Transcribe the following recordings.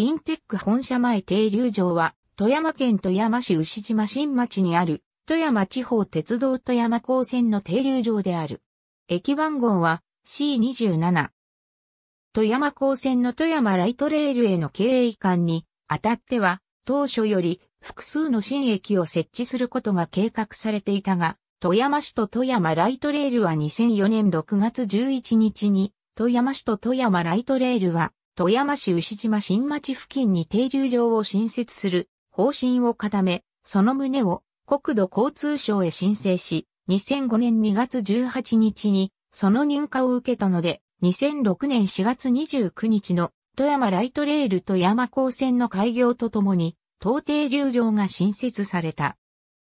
インテック本社前停留場は、富山県富山市牛島新町にある、富山地方鉄道富山高専の停留場である。駅番号は C27。富山高専の富山ライトレールへの経営移管に、あたっては、当初より複数の新駅を設置することが計画されていたが、富山市と富山ライトレールは2004年6月11日に、富山市と富山ライトレールは富山市牛島新町付近に停留場を新設する方針を固め、その旨を国土交通省へ申請し、2005年2月18日にその認可を受けたので、2006年4月29日の富山ライトレール富山高線の開業とともに、東停留場が新設された。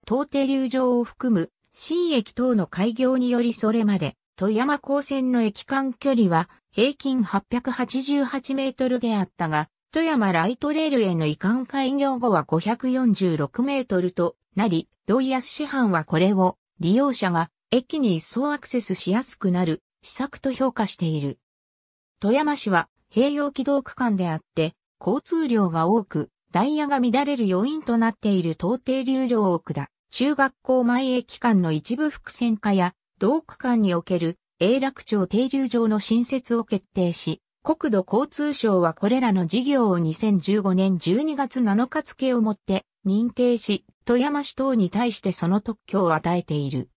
東停留場を含む新駅等の開業によりそれまで富山高専の駅間距離は平均888メートルであったが、富山ライトレールへの移管開業後は546メートルとなり、土井安市販はこれを利用者が駅に一層アクセスしやすくなる施策と評価している。富山市は併用軌道区間であって、交通量が多く、ダイヤが乱れる要因となっている東帝流上奥だ。中学校前駅間の一部伏線化や同区間における永楽町停留場の新設を決定し、国土交通省はこれらの事業を2015年12月7日付をもって認定し、富山市等に対してその特許を与えている。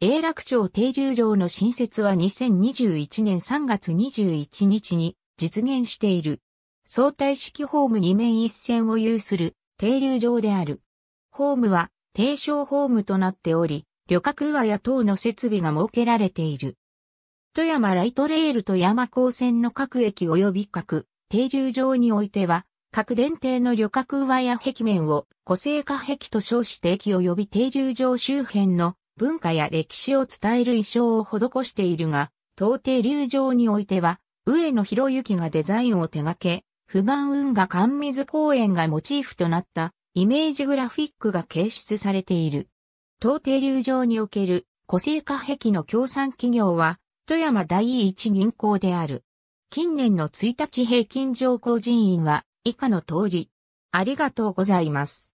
永楽町停留場の新設は2021年3月21日に実現している。相対式ホーム2面一線を有する停留場である。ホームは低床ホームとなっており、旅客上や等の設備が設けられている。富山ライトレールと山高線の各駅及び各停留場においては、各電停の旅客上や壁面を個性化壁と称して駅及び停留場周辺の文化や歴史を伝える衣装を施しているが、当停留場においては、上野博之がデザインを手掛け、不願運河神水公園がモチーフとなったイメージグラフィックが掲出されている。東帝流上における個性化壁の協賛企業は、富山第一銀行である。近年の1日平均上行人員は以下の通り。ありがとうございます。